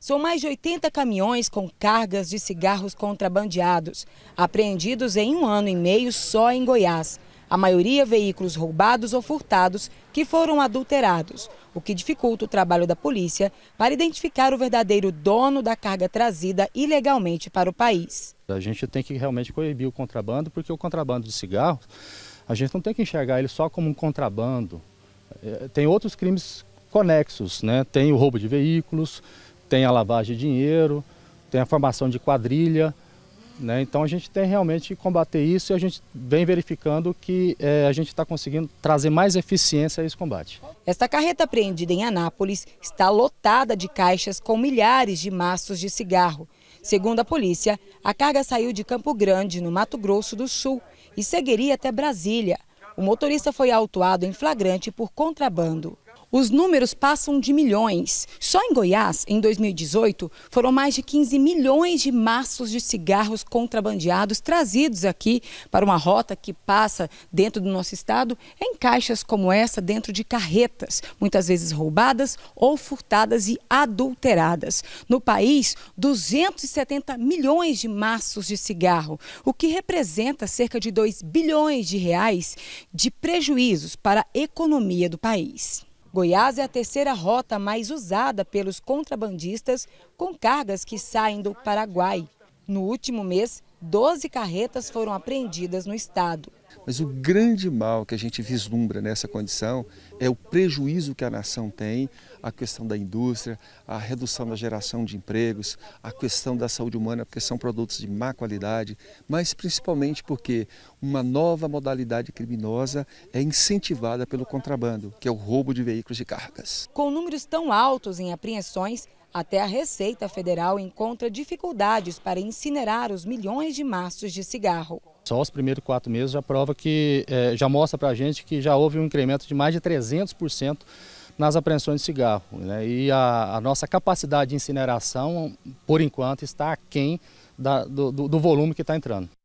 São mais de 80 caminhões com cargas de cigarros contrabandeados, apreendidos em um ano e meio só em Goiás. A maioria veículos roubados ou furtados que foram adulterados, o que dificulta o trabalho da polícia para identificar o verdadeiro dono da carga trazida ilegalmente para o país. A gente tem que realmente proibir o contrabando, porque o contrabando de cigarros, a gente não tem que enxergar ele só como um contrabando. É, tem outros crimes conexos, né? tem o roubo de veículos, tem a lavagem de dinheiro, tem a formação de quadrilha. Né? Então a gente tem realmente que combater isso e a gente vem verificando que eh, a gente está conseguindo trazer mais eficiência a esse combate. Esta carreta apreendida em Anápolis está lotada de caixas com milhares de maços de cigarro. Segundo a polícia, a carga saiu de Campo Grande, no Mato Grosso do Sul, e seguiria até Brasília. O motorista foi autuado em flagrante por contrabando. Os números passam de milhões. Só em Goiás, em 2018, foram mais de 15 milhões de maços de cigarros contrabandeados trazidos aqui para uma rota que passa dentro do nosso estado em caixas como essa, dentro de carretas, muitas vezes roubadas ou furtadas e adulteradas. No país, 270 milhões de maços de cigarro, o que representa cerca de 2 bilhões de reais de prejuízos para a economia do país. Goiás é a terceira rota mais usada pelos contrabandistas com cargas que saem do Paraguai. No último mês, 12 carretas foram apreendidas no estado. Mas o grande mal que a gente vislumbra nessa condição é o prejuízo que a nação tem, a questão da indústria, a redução da geração de empregos, a questão da saúde humana, porque são produtos de má qualidade, mas principalmente porque uma nova modalidade criminosa é incentivada pelo contrabando, que é o roubo de veículos de cargas. Com números tão altos em apreensões, até a Receita Federal encontra dificuldades para incinerar os milhões de maços de cigarro. Só os primeiros quatro meses já prova que é, já mostra para a gente que já houve um incremento de mais de 300% nas apreensões de cigarro. Né? E a, a, nossa capacidade de incineração, por enquanto, está aquém da, do, do volume que está entrando.